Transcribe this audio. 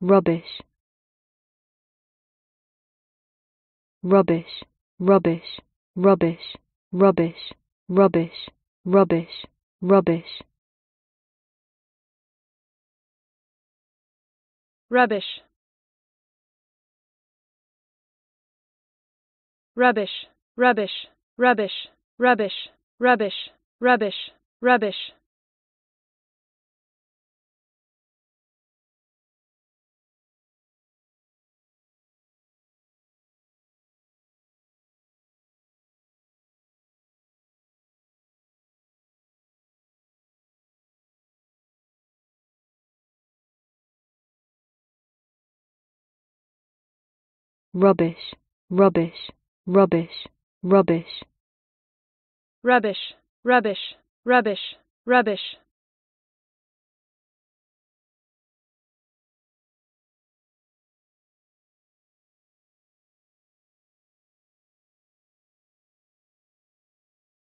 rubbish rubbish rubbish rubbish rubbish rubbish rubbish rubbish rubbish rubbish rubbish rubbish rubbish rubbish rubbish rubbish, rubbish, rubbish, rubbish. Rubbish, rubbish, rubbish, rubbish.